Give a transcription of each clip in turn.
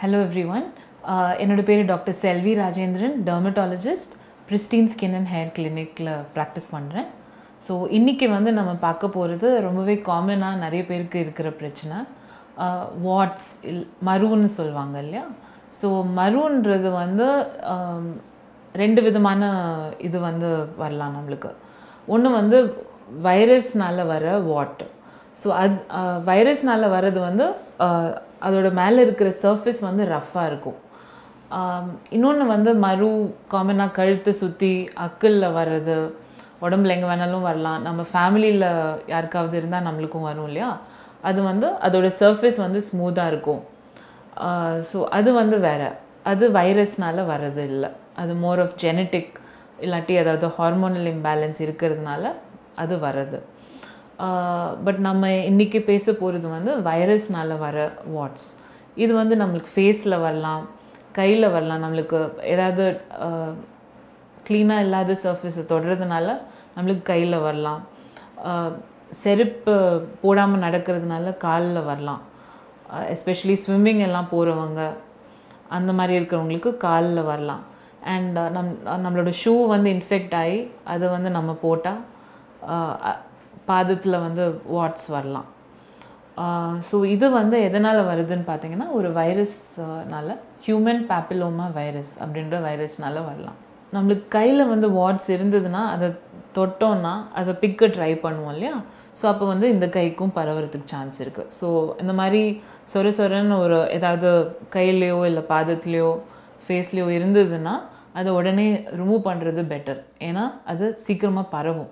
hello every everyone என்னோடய பேர் doctor Selvi Rajendran dermatologist Pristine skin and hair கிளினிக்கில் ப்ராக்டிஸ் பண்ணுறேன் ஸோ இன்றைக்கி வந்து நம்ம பார்க்க போகிறது ரொம்பவே காமனாக நிறைய பேருக்கு இருக்கிற பிரச்சனை வாட்ஸ் uh, இல் மருன்னு சொல்லுவாங்க இல்லையா ஸோ மருன்றது வந்து um, ரெண்டு விதமான இது வந்து வரலாம் நம்மளுக்கு ஒன்று வந்து வைரஸ்னால் வர வாட்டு ஸோ அது வைரஸ்னால் வர்றது வந்து அதோட மேலே இருக்கிற சர்ஃபேஸ் வந்து ரஃப்பாக இருக்கும் இன்னொன்று வந்து மறு காமனாக கழுத்து சுற்றி அக்கலில் வர்றது உடம்புல எங்கே வேணாலும் வரலாம் நம்ம ஃபேமிலியில் யாருக்காவது இருந்தால் நம்மளுக்கும் வரும் இல்லையா அது வந்து அதோட சர்ஃபேஸ் வந்து ஸ்மூத்தாக இருக்கும் ஸோ அது வந்து வேறு அது வைரஸ்னால் வர்றது இல்லை அது மோர் ஆஃப் ஜெனட்டிக் இல்லாட்டி அதாவது ஹார்மோனல் இம்பேலன்ஸ் இருக்கிறதுனால அது வர்றது பட் நம்ம இன்றைக்கி பேச போகிறது வந்து வைரஸ்னால் வர வாட்ஸ் இது வந்து நம்மளுக்கு ஃபேஸில் வரலாம் கையில் வரலாம் நம்மளுக்கு ஏதாவது க்ளீனாக இல்லாத சர்ஃபேஸை தொடுறதுனால நம்மளுக்கு கையில் வரலாம் செருப்பு போடாமல் நடக்கிறதுனால காலில் வரலாம் எஸ்பெஷலி ஸ்விம்மிங் எல்லாம் போகிறவங்க அந்த மாதிரி இருக்கிறவங்களுக்கு காலில் வரலாம் அண்ட் நம் நம்மளோட ஷூ வந்து இன்ஃபெக்ட் ஆகி அதை வந்து நம்ம போட்டால் பாதத்தில் வந்து வாட்ஸ் வரலாம் ஸோ இது வந்து எதனால் வருதுன்னு பார்த்தீங்கன்னா ஒரு வைரஸ்னால் ஹியூமன் பேப்பிலோமா வைரஸ் அப்படின்ற வைரஸ்னால வரலாம் நம்மளுக்கு கையில் வந்து வாட்ஸ் இருந்ததுன்னா அதை தொட்டோன்னா அதை பிக்க ட்ரை பண்ணுவோம் இல்லையா ஸோ அப்போ வந்து இந்த கைக்கும் பரவுறதுக்கு சான்ஸ் இருக்குது ஸோ இந்த மாதிரி சொர சொரன்னு ஒரு ஏதாவது கையிலையோ இல்லை பாதத்துலேயோ ஃபேஸ்லேயோ இருந்ததுன்னா அதை உடனே ரிமூவ் பண்ணுறது பெட்டர் ஏன்னா அது சீக்கிரமாக பரவும்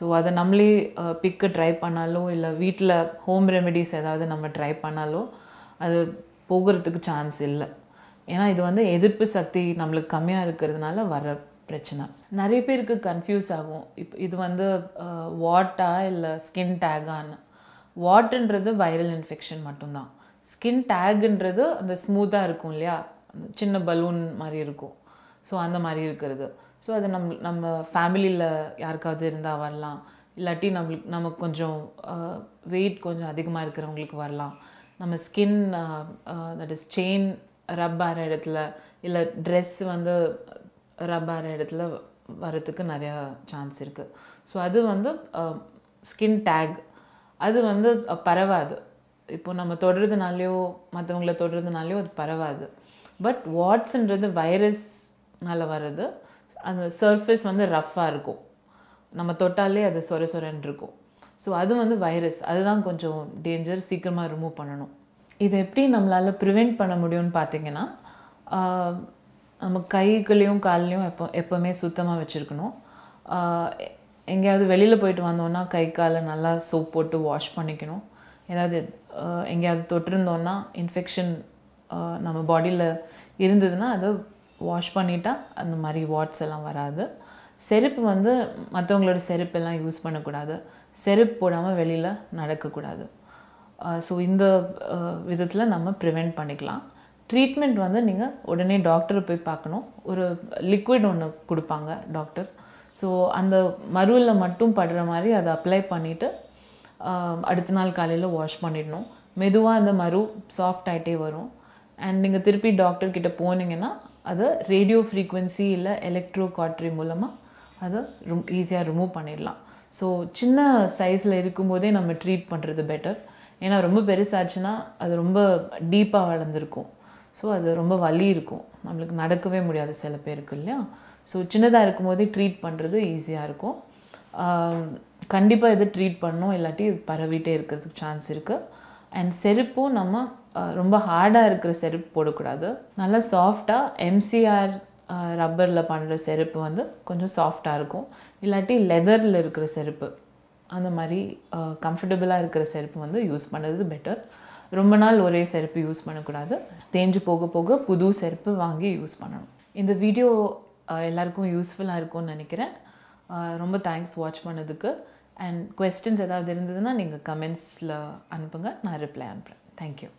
ஸோ அதை நம்மளே பிக்கு ட்ரை பண்ணாலோ இல்லை வீட்டில் ஹோம் ரெமெடிஸ் ஏதாவது நம்ம ட்ரை பண்ணாலோ அது போகிறதுக்கு சான்ஸ் இல்லை ஏன்னா இது வந்து எதிர்ப்பு சக்தி நம்மளுக்கு கம்மியாக இருக்கிறதுனால வர பிரச்சனை நிறைய பேருக்கு கன்ஃபியூஸ் ஆகும் இப்போ இது வந்து வாட்டா இல்லை ஸ்கின் டேகான்னு வாட்டுன்றது வைரல் இன்ஃபெக்ஷன் மட்டும்தான் ஸ்கின் டேகுன்றது அந்த ஸ்மூத்தாக இருக்கும் இல்லையா சின்ன பலூன் மாதிரி இருக்கும் ஸோ அந்த மாதிரி இருக்கிறது ஸோ அது நம் நம்ம ஃபேமிலியில் யாருக்காவது இருந்தால் வரலாம் இல்லாட்டி நம்மளுக்கு நமக்கு கொஞ்சம் வெயிட் கொஞ்சம் அதிகமாக இருக்கிறவங்களுக்கு வரலாம் நம்ம skin that is chain rub ஆகிற இடத்துல இல்லை ட்ரெஸ் வந்து ரப் ஆகிற இடத்துல வரத்துக்கு நிறையா சான்ஸ் இருக்குது ஸோ அது வந்து ஸ்கின் டேக் அது வந்து பரவாது இப்போ நம்ம தொடுறதுனாலையோ மற்றவங்கள தொடுறதுனாலையோ அது பரவாது பட் வாட்ஸ்ன்றது வைரஸ்னால் வர்றது அந்த சர்ஃபேஸ் வந்து ரஃப்பாக இருக்கும் நம்ம தொட்டாலே அது சொர சொரன்னு இருக்கும் ஸோ அது வந்து வைரஸ் அதுதான் கொஞ்சம் டேஞ்சர் சீக்கிரமாக ரிமூவ் பண்ணணும் இதை எப்படி நம்மளால் ப்ரிவெண்ட் பண்ண முடியும்னு பார்த்தீங்கன்னா நம்ம கைகளையும் கால்லையும் எப்போ எப்போவுமே சுத்தமாக வச்சுருக்கணும் எங்கேயாவது வெளியில் போயிட்டு வந்தோன்னா கை காலை நல்லா சோப் போட்டு வாஷ் பண்ணிக்கணும் ஏதாவது எங்கேயாவது தொட்டிருந்தோன்னா இன்ஃபெக்ஷன் நம்ம பாடியில் இருந்ததுன்னா அதை வாஷ் பண்ணிட்டா அந்த மாதிரி வாட்ஸ் எல்லாம் வராது செருப்பு வந்து மற்றவங்களோட செருப்பெல்லாம் யூஸ் பண்ணக்கூடாது செருப்பு போடாமல் வெளியில் நடக்கக்கூடாது ஸோ இந்த விதத்தில் நம்ம ப்ரிவெண்ட் பண்ணிக்கலாம் ட்ரீட்மெண்ட் வந்து நீங்கள் உடனே டாக்டரை போய் பார்க்கணும் ஒரு லிக்விட் ஒன்று கொடுப்பாங்க டாக்டர் ஸோ அந்த மருவில் மட்டும் படுற மாதிரி அதை அப்ளை பண்ணிவிட்டு அடுத்த நாள் காலையில் வாஷ் பண்ணிடணும் மெதுவாக அந்த மரு சாஃப்ட் ஆகிட்டே வரும் அண்ட் நீங்கள் திருப்பி டாக்டர்கிட்ட போனீங்கன்னா அதை ரேடியோ ஃப்ரீக்குவென்சி இல்லை எலக்ட்ரோ காட்ரி மூலமாக அதை ரொம் ஈஸியாக ரிமூவ் பண்ணிடலாம் ஸோ சின்ன சைஸில் இருக்கும்போதே நம்ம ட்ரீட் பண்ணுறது பெட்டர் ஏன்னா ரொம்ப பெருசாச்சுன்னா அது ரொம்ப டீப்பாக வளர்ந்துருக்கும் ஸோ அது ரொம்ப வலி இருக்கும் நம்மளுக்கு நடக்கவே முடியாது சில பேருக்கு இல்லையா ஸோ சின்னதாக இருக்கும்போதே ட்ரீட் பண்ணுறது ஈஸியாக இருக்கும் கண்டிப்பாக இதை ட்ரீட் பண்ணோம் இல்லாட்டி பரவிட்டே இருக்கிறதுக்கு சான்ஸ் இருக்குது அண்ட் செருப்பும் நம்ம ரொம்ப ஹார்டாக இருக்கிற செருப்பு போடக்கூடாது நல்லா சாஃப்டாக எம்சிஆர் ரப்பரில் பண்ணுற செருப்பு வந்து கொஞ்சம் சாஃப்டாக இருக்கும் இல்லாட்டி லெதரில் இருக்கிற செருப்பு அந்த மாதிரி கம்ஃபர்டபுளாக இருக்கிற செருப்பு வந்து யூஸ் பண்ணுறது பெட்டர் ரொம்ப நாள் ஒரே செருப்பு யூஸ் பண்ணக்கூடாது தேஞ்சு போக போக புது செருப்பு வாங்கி யூஸ் பண்ணணும் இந்த வீடியோ எல்லாருக்கும் யூஸ்ஃபுல்லாக இருக்கும்னு நினைக்கிறேன் ரொம்ப தேங்க்ஸ் வாட்ச் பண்ணதுக்கு அண்ட் கொஸ்டின்ஸ் ஏதாவது இருந்ததுன்னா நீங்கள் கமெண்ட்ஸில் அனுப்புங்க நான் ரிப்ளை அனுப்புகிறேன் தேங்க்யூ